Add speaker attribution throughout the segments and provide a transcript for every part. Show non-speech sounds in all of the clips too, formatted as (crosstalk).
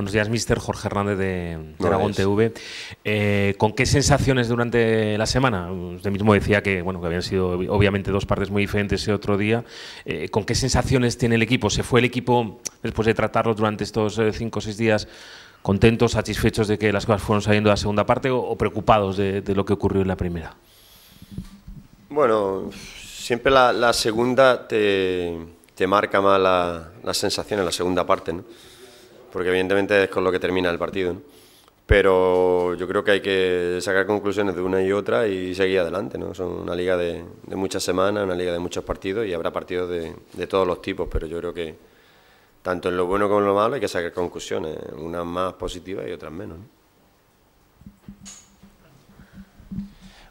Speaker 1: Buenos días, mister Jorge Hernández de, Aragón TV. Eh, ¿Con qué sensaciones durante la semana? Usted mismo decía que, bueno, que habían sido obviamente dos partes muy diferentes ese otro día. Eh, ¿Con qué sensaciones tiene el equipo? ¿Se fue el equipo, después de tratarlo durante estos eh, cinco o seis días, contentos, satisfechos de que las cosas fueron saliendo de la segunda parte o, preocupados de, lo que ocurrió en la primera?
Speaker 2: Bueno, siempre la, segunda te, marca más la, sensación en la segunda parte, ¿no? porque evidentemente es con lo que termina el partido. Pero yo creo que hay que sacar conclusiones de una y otra y seguir adelante. ¿no? Son una liga de, de muchas semanas, una liga de muchos partidos y habrá partidos de, de todos los tipos, pero yo creo que tanto en lo bueno como en lo malo hay que sacar conclusiones, unas más positivas y otras menos. ¿no?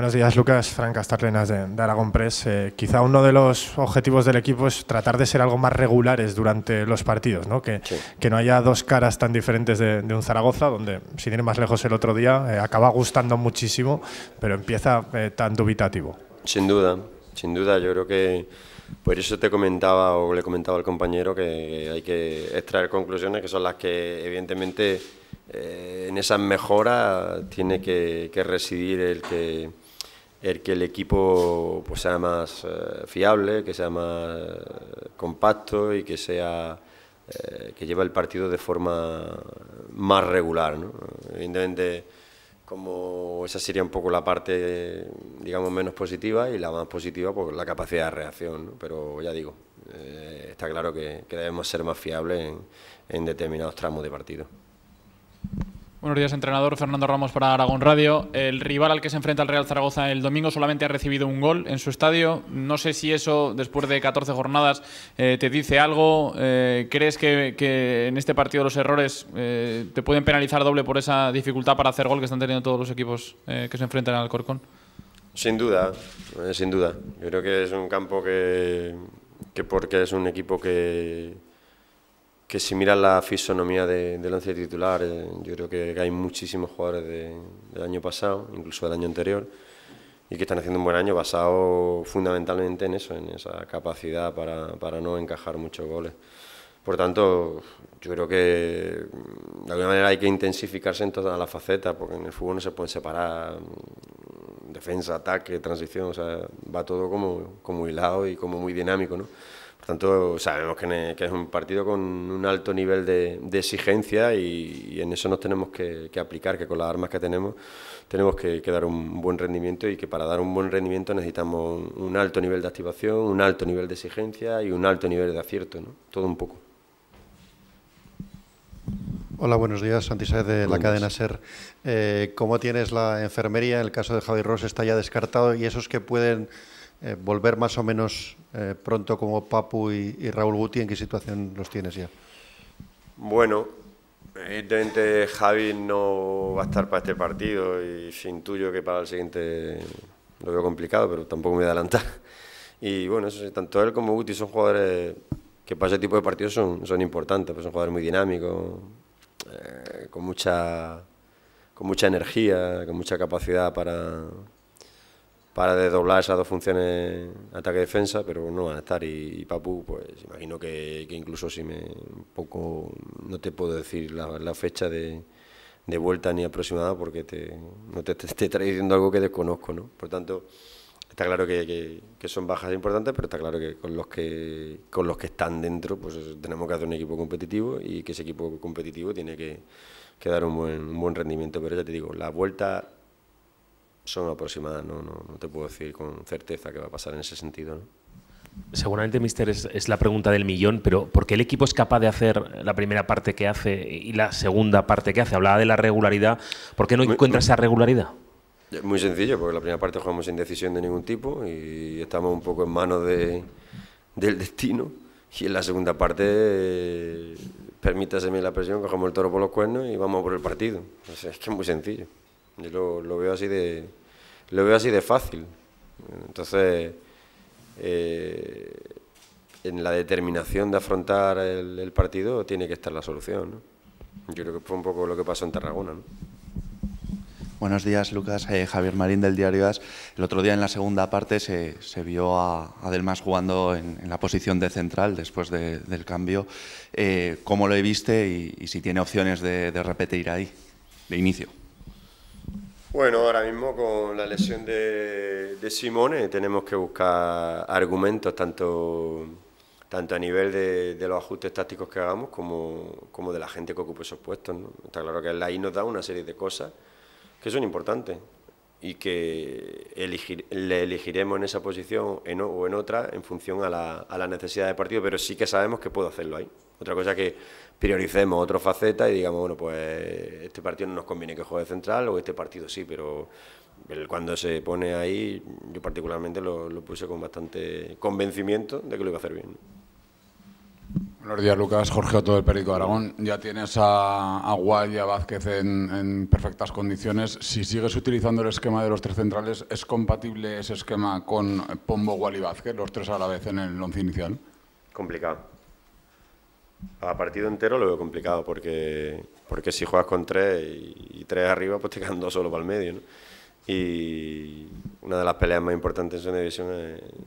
Speaker 2: Buenos días, Lucas. Franca, Estarlenas de, Aragón Press. Eh, quizá uno de los objetivos del equipo es tratar de ser algo más regulares durante los partidos, ¿no? Que, que no haya dos caras tan diferentes de, un Zaragoza, donde, si ir más lejos el otro día, eh, acaba gustando muchísimo, pero empieza eh, tan dubitativo. Sin duda, sin duda. Yo creo que por eso te comentaba o le comentaba al compañero que hay que extraer conclusiones que son las que, evidentemente, en esa mejora tiene que residir el que el que el equipo pues, sea más eh, fiable, que sea más eh, compacto y que sea eh, que lleva el partido de forma más regular. ¿no? Evidentemente, como esa sería un poco la parte, digamos, menos positiva y la más positiva, pues la capacidad de reacción. Pero ya digo, está claro que, debemos ser más fiables en determinados tramos de partido.
Speaker 3: Buenos días, entrenador. Fernando Ramos para Aragón Radio. El rival al que se enfrenta el Real Zaragoza el domingo solamente ha recibido un gol en su estadio. No sé si eso, después de 14 jornadas, eh, te dice algo. Eh, ¿Crees que, en este partido los errores eh, te pueden penalizar doble por esa dificultad para hacer gol que están teniendo todos los equipos que se enfrentan al Corcón?
Speaker 2: Sin duda, sin duda. Yo creo que es un campo que porque es un equipo que que si miras la fisonomía de, del once titular, eh, yo creo que hay muchísimos jugadores del año pasado, incluso del año anterior, y que están haciendo un buen año basado fundamentalmente en eso, en esa capacidad para, para no encajar muchos goles. Por tanto, yo creo que de alguna manera hay que intensificarse en todas las facetas, porque en el fútbol no se pueden separar defensa, ataque, transición, o sea, va todo como, como hilado y como muy dinámico, ¿no? Por tanto, sabemos que, e, es un partido con un alto nivel de, exigencia y, en eso nos tenemos que, aplicar, que con las armas que tenemos tenemos que, dar un buen rendimiento y que para dar un buen rendimiento necesitamos un, un alto nivel de activación, un alto nivel de exigencia y un alto nivel de acierto, ¿no? Todo un poco. Hola, buenos días. Santi de la cadena SER. Eh, ¿Cómo tienes la enfermería? El caso de Javi Ross está ya descartado y esos que pueden eh, volver más o menos eh, pronto como Papu y, Raúl Guti, ¿en qué situación los tienes ya? Bueno, evidentemente Javi no va a estar para este partido y sin tuyo que para el siguiente lo veo complicado, pero tampoco me voy a adelantar. (laughs) Y bueno, tanto él como Guti son jugadores que para ese tipo de partidos son, son importantes, pues son jugadores muy dinámicos, eh, con, mucha, con mucha energía, con mucha capacidad para, para desdoblar esas dos funciones ataque-defensa, pero no van a estar. Y, papú, pues imagino que, incluso si me poco, no te puedo decir la, fecha de, de, vuelta ni aproximada porque te, no te, (laughs) esté trayendo algo que desconozco, ¿no? Por tanto... Está claro que, son bajas importantes, pero está claro que con los que con los que están dentro, pues tenemos que hacer un equipo competitivo y que ese equipo competitivo tiene que, dar un buen, buen rendimiento. Pero ya te digo, las vueltas son aproximadas, no, no, te puedo decir con certeza qué va a pasar en ese sentido.
Speaker 1: Seguramente, Mister, es, es, la pregunta del millón, pero ¿por qué el equipo es capaz de hacer la primera parte que hace y la segunda parte que hace? Hablaba de la regularidad, ¿por qué no encuentra esa regularidad?
Speaker 2: Es Muy sencillo, porque la primera parte jugamos sin decisión de ningún tipo y estamos un poco en manos del destino. Y en la segunda parte, permítaseme la presión, cogemos el toro por los cuernos y vamos por el partido. es que es muy sencillo. Yo lo, veo así de, lo veo así de fácil. Entonces, eh, en la determinación de afrontar el, partido tiene que estar la solución. Yo creo que fue un poco lo que pasó en Tarragona. ¿no? Buenos días, Lucas. Eh, Javier Marín del diario AS. El otro día en la segunda parte se, vio a, Adelmas jugando en, la posición de central después del cambio. Eh, ¿Cómo lo viste y, y, si tiene opciones de, repetir ahí, de inicio? Bueno, ahora mismo con la lesión de, Simone tenemos que buscar argumentos tanto tanto a nivel de, los ajustes tácticos que hagamos como, como, de la gente que ocupa esos puestos. Está claro que ahí nos da una serie de cosas que son importantes y que le elegiremos en esa posición o en otra en función a la, a la necesidad del partido, pero sí que sabemos que puedo hacerlo ahí. Otra cosa que prioricemos otra faceta y digamos, bueno, pues este partido no nos conviene que juegue central o este partido sí, pero cuando se pone ahí, yo particularmente lo puse con bastante convencimiento de que lo iba a hacer bien.
Speaker 3: Buenos días, Lucas. Jorge Otto del perito de Aragón. Ya tienes a, a y a Vázquez en, perfectas condiciones. Si sigues utilizando el esquema de los tres centrales, ¿es compatible ese esquema con Pombo, Guay y Vázquez, los tres a la vez en el once inicial? Complicado.
Speaker 2: A partido entero lo veo complicado, porque, porque si juegas con tres y, tres arriba, pues te quedan dos solo para el medio. ¿no? y una de las peleas más importantes en una división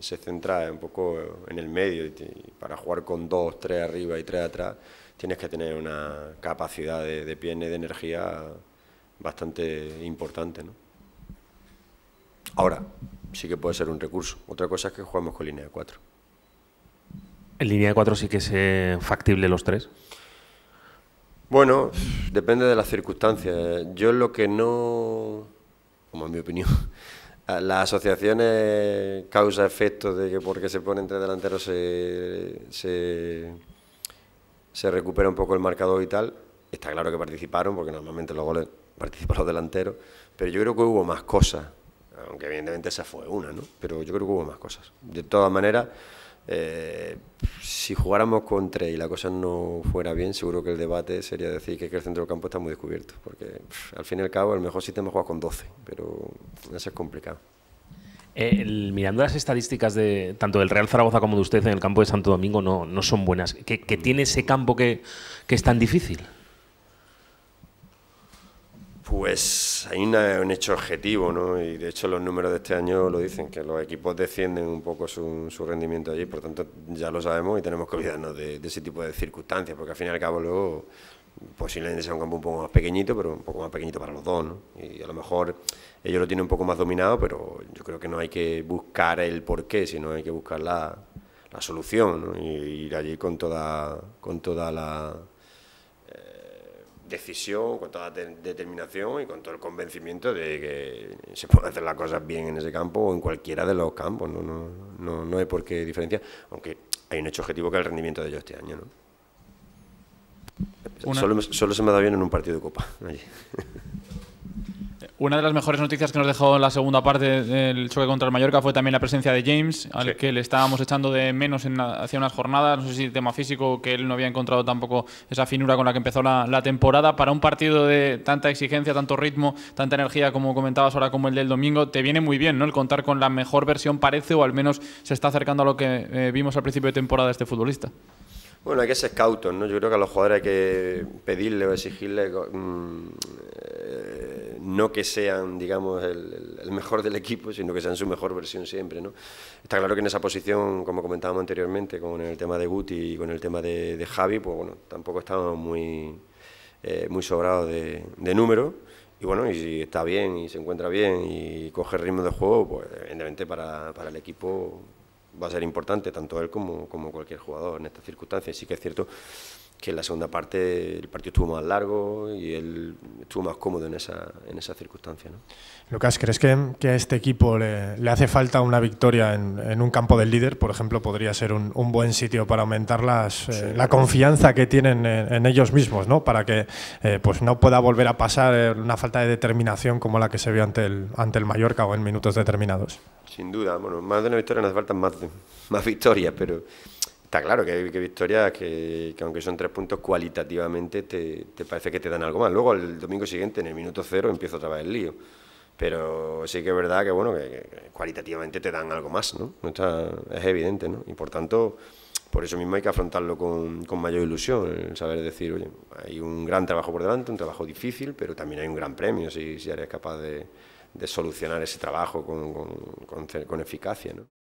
Speaker 2: se centra un poco en el medio y, para jugar con dos, tres arriba y tres atrás tienes que tener una capacidad de, de y de energía bastante importante. Ahora, sí que puede ser un recurso. Otra cosa es que jugamos con línea de cuatro.
Speaker 1: ¿En línea de cuatro sí que es eh, factible los tres?
Speaker 2: Bueno, depende de las circunstancias. Yo lo que no como en mi opinión, (laughs) las asociaciones causa-efecto de que porque se pone entre delanteros se, se, recupera un poco el marcador y tal, está claro que participaron, porque normalmente los goles participan los delanteros, pero yo creo que hubo más cosas, aunque evidentemente esa fue una, ¿no? pero yo creo que hubo más cosas. De todas maneras, eh, si jugáramos con tres y la cosa no fuera bien, seguro que el debate sería decir que, el centro del campo está muy descubierto, porque al fin y al cabo el mejor sistema juega con 12, pero eso es complicado.
Speaker 1: Eh, mirando las estadísticas de tanto del Real Zaragoza como de usted en el campo de Santo Domingo, no, no son buenas. ¿Qué tiene ese campo que es tan difícil?
Speaker 2: Pues hay un hecho objetivo, ¿no? Y de hecho los números de este año lo dicen, que los equipos descienden un poco su, rendimiento allí, por tanto ya lo sabemos y tenemos que olvidarnos de, ese tipo de circunstancias, porque al fin y al cabo luego posiblemente sea un campo un poco más pequeñito, pero un poco más pequeñito para los dos, ¿no? Y a lo mejor ellos lo tienen un poco más dominado, pero yo creo que no hay que buscar el porqué, sino hay que buscar la, solución, ¿no? Y ir allí con toda, con toda la decisión, con toda determinación y con todo el convencimiento de que se pueden hacer las cosas bien en ese campo o en cualquiera de los campos. No, no, no, hay por qué diferencia, aunque hay un hecho objetivo que es el rendimiento de ellos este año. ¿no? Solo, se me da bien en un partido de Copa. (laughs)
Speaker 3: Una de las mejores noticias que nos dejó la segunda parte del choque contra el Mallorca fue también la presencia de James, al que le estábamos echando de menos en, hacia unas jornadas. No sé si tema físico, que él no había encontrado tampoco esa finura con la que empezó la, temporada. Para un partido de tanta exigencia, tanto ritmo, tanta energía, como comentabas ahora, como el del domingo, te viene muy bien, ¿no? El contar con la mejor versión parece, o al menos se está acercando a lo que eh, vimos al principio de temporada de este futbolista.
Speaker 2: Bueno, hay que ser cautos, ¿no? Yo creo que a los jugadores hay que pedirle o exigirle mm, no que sean, digamos, el, mejor del equipo, sino que sean su mejor versión siempre, ¿no? Está claro que en esa posición, como comentábamos anteriormente, con el tema de Guti y con el tema de, Javi, pues bueno, tampoco estamos muy, eh, muy sobrados de, de números, y bueno, y si está bien y se encuentra bien y coge ritmo de juego, pues evidentemente para, para el equipo va a ser importante, tanto él como, como cualquier jugador en estas circunstancias. Sí que es cierto que en la segunda parte el partido estuvo más largo y él estuvo más cómodo en esa, en esa circunstancia. ¿no? Lucas, ¿crees que, que, a este equipo le, hace falta una victoria en, en, un campo del líder? Por ejemplo, podría ser un, un buen sitio para aumentar las, eh, la confianza que tienen en, ellos mismos, ¿no? para que eh, pues no pueda volver a pasar eh, una falta de determinación como la que se vio ante el, ante el Mallorca o en minutos determinados. Sin duda, bueno, más de una victoria nos faltan más, más victorias, pero Está claro que hay victorias que, aunque son tres puntos, cualitativamente te, parece que te dan algo más. Luego, el domingo siguiente, en el minuto cero, empiezo a trabajar el lío. Pero sí que es verdad que, bueno, que, cualitativamente te dan algo más, ¿no? es evidente, Y por tanto, por eso mismo hay que afrontarlo con, mayor ilusión, el saber decir, oye, hay un gran trabajo por delante, un trabajo difícil, pero también hay un gran premio si, si eres capaz de, solucionar ese trabajo con,
Speaker 3: con eficacia. ¿no?